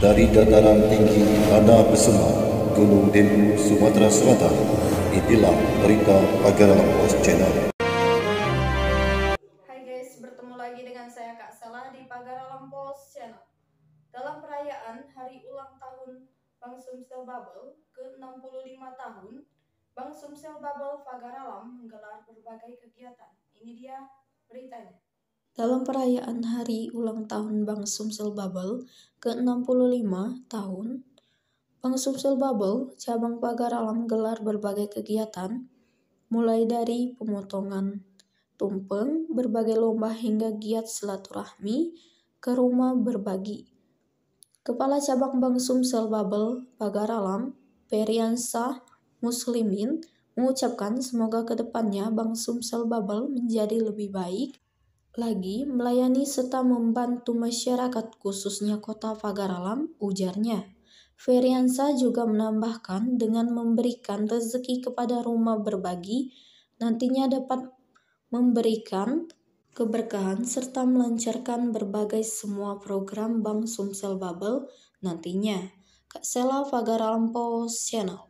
dari dataran tinggi Tanah Besema, Gunung Dembu, Sumatera Selatan. Inilah berita Pagaralam Post Channel. Hai guys, bertemu lagi dengan saya Kak Salah di Pagaralam Post Channel. Dalam perayaan Hari Ulang Tahun Bang Sumsel Bubble ke-65 tahun, Bang Sumsel Pagar Pagaralam menggelar berbagai kegiatan. Ini dia beritanya. Dalam perayaan hari ulang tahun Bank Sumsel Babel ke-65 tahun, Bank Sumsel Babel cabang Pagar Alam gelar berbagai kegiatan, mulai dari pemotongan tumpeng, berbagai lomba hingga giat silaturahmi ke rumah berbagi. Kepala Cabang Bank Sumsel Babel, Pagar Alam, Periansa Muslimin, mengucapkan semoga kedepannya Bank Sumsel Babel menjadi lebih baik, lagi melayani serta membantu masyarakat khususnya kota Pagaralam, ujarnya. Feriansa juga menambahkan dengan memberikan rezeki kepada rumah berbagi, nantinya dapat memberikan keberkahan serta melancarkan berbagai semua program Bank Sumsel Bubble nantinya. Kak Sela Pagaralam Channel.